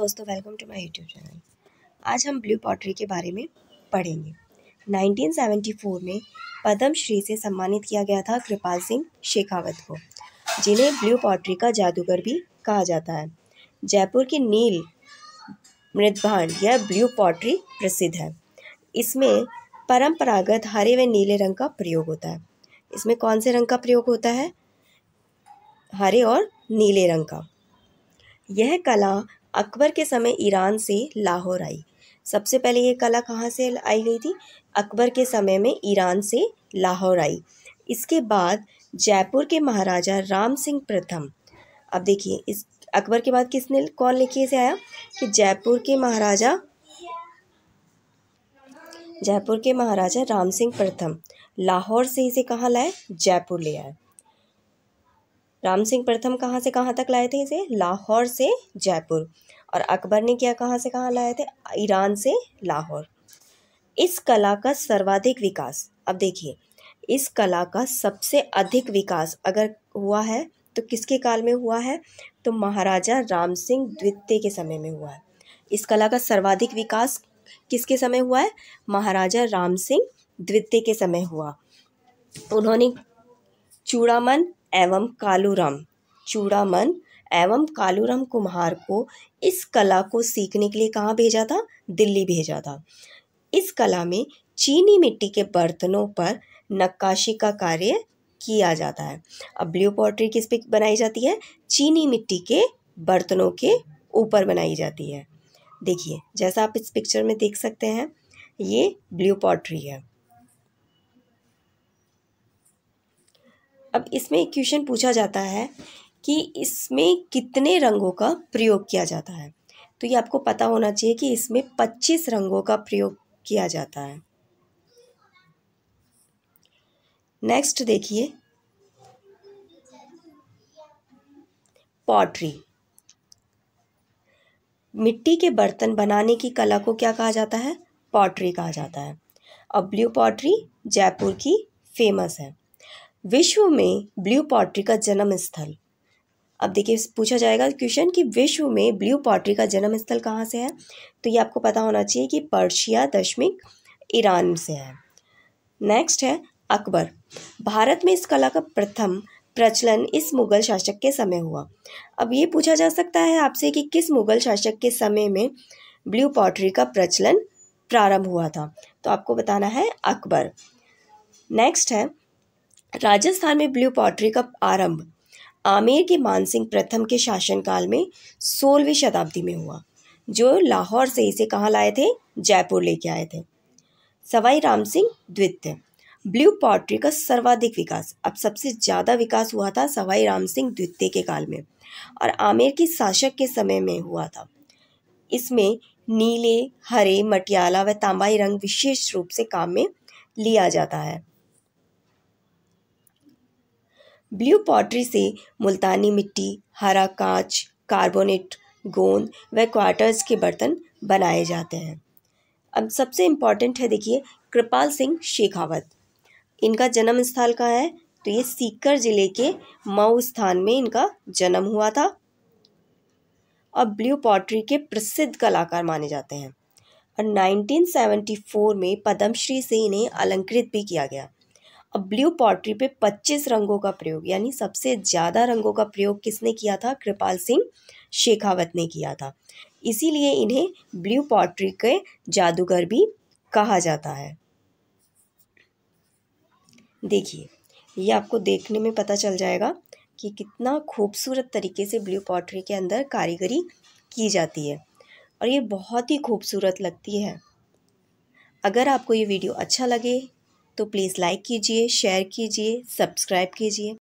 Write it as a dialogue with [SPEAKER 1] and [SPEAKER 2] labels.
[SPEAKER 1] दोस्तों welcome to my YouTube channel आज हम ब्लू पॉटरी के बारे में पढ़ेंगे 1974 में पद्म श्री से सम्मानित किया गया था कृपाल सिंह शेखावत को जिन्हें ब्लू पॉटरी का जादूगर भी कहा जाता है जयपुर की नील मृदभांड यह ब्लू पॉटरी प्रसिद्ध है इसमें परंपरागत हरे व नीले रंग का प्रयोग होता है इसमें कौन से रंग का प्रयोग होता है हरे और नीले रंग का यह कला अकबर के समय ईरान से लाहौर आई सबसे पहले ये कला कहाँ से आई गई थी अकबर के समय में ईरान से लाहौर आई इसके बाद जयपुर के महाराजा राम सिंह प्रथम अब देखिए इस अकबर के बाद किसने कौन लिखिए से आया कि जयपुर के महाराजा जयपुर के महाराजा राम सिंह प्रथम लाहौर से इसे कहाँ लाए जयपुर ले आए राम सिंह प्रथम कहाँ से कहाँ तक लाए थे इसे लाहौर से जयपुर और अकबर ने क्या कहाँ से कहाँ लाए थे ईरान से लाहौर इस कला का सर्वाधिक विकास अब देखिए इस कला का सबसे अधिक विकास अगर हुआ है तो किसके काल में हुआ है तो महाराजा राम सिंह द्वितीय के समय में हुआ है इस कला का सर्वाधिक विकास किसके समय हुआ है महाराजा राम सिंह द्वितीय के समय हुआ उन्होंने चूड़ामन एवं कालूराम चूड़ामन एवं कालूराम कुम्हार को इस कला को सीखने के लिए कहाँ भेजा था दिल्ली भेजा था इस कला में चीनी मिट्टी के बर्तनों पर नक्काशी का कार्य किया जाता है अब ब्लू पॉटरी किस पे बनाई जाती है चीनी मिट्टी के बर्तनों के ऊपर बनाई जाती है देखिए जैसा आप इस पिक्चर में देख सकते हैं ये ब्लू पॉटरी है अब इसमें एक क्वेश्चन पूछा जाता है कि इसमें कितने रंगों का प्रयोग किया जाता है तो ये आपको पता होना चाहिए कि इसमें पच्चीस रंगों का प्रयोग किया जाता है नेक्स्ट देखिए पॉटरी मिट्टी के बर्तन बनाने की कला को क्या कहा जाता है पॉटरी कहा जाता है अब ब्लू पॉटरी जयपुर की फेमस है विश्व में ब्लू पॉटरी का जन्म स्थल अब देखिए पूछा जाएगा क्वेश्चन कि विश्व में ब्लू पॉटरी का जन्म स्थल कहाँ से है तो ये आपको पता होना चाहिए कि पर्शिया दशमिक ईरान से है नेक्स्ट है अकबर भारत में इस कला का प्रथम प्रचलन इस मुगल शासक के समय हुआ अब ये पूछा जा सकता है आपसे कि किस मुगल शासक के समय में ब्लू पॉटरी का प्रचलन प्रारंभ हुआ था तो आपको बताना है अकबर नेक्स्ट है राजस्थान में ब्लू पॉटरी का आरंभ आमेर के मानसिंह प्रथम के शासनकाल में सोलहवीं शताब्दी में हुआ जो लाहौर से इसे कहाँ लाए थे जयपुर लेके आए थे सवाई राम सिंह द्वितीय ब्लू पॉटरी का सर्वाधिक विकास अब सबसे ज़्यादा विकास हुआ था सवाई राम सिंह द्वितीय के काल में और आमेर के शासक के समय में हुआ था इसमें नीले हरे मटियाला व तांबाई रंग विशेष रूप से काम में लिया जाता है ब्लू पॉटरी से मुल्तानी मिट्टी हरा कांच कार्बोनेट गोंद व क्वार्टर्स के बर्तन बनाए जाते हैं अब सबसे इम्पॉर्टेंट है देखिए कृपाल सिंह शेखावत इनका जन्म स्थल कहाँ है तो ये सीकर जिले के मऊ स्थान में इनका जन्म हुआ था और ब्लू पॉटरी के प्रसिद्ध कलाकार माने जाते हैं और 1974 में पद्मश्री से इन्हें अलंकृत भी किया गया अब ब्लू पॉटरी पे 25 रंगों का प्रयोग यानी सबसे ज़्यादा रंगों का प्रयोग किसने किया था कृपाल सिंह शेखावत ने किया था इसीलिए इन्हें ब्लू पॉटरी के जादूगर भी कहा जाता है देखिए ये आपको देखने में पता चल जाएगा कि कितना खूबसूरत तरीके से ब्लू पॉटरी के अंदर कारीगरी की जाती है और ये बहुत ही खूबसूरत लगती है अगर आपको ये वीडियो अच्छा लगे तो प्लीज़ लाइक कीजिए शेयर कीजिए सब्सक्राइब कीजिए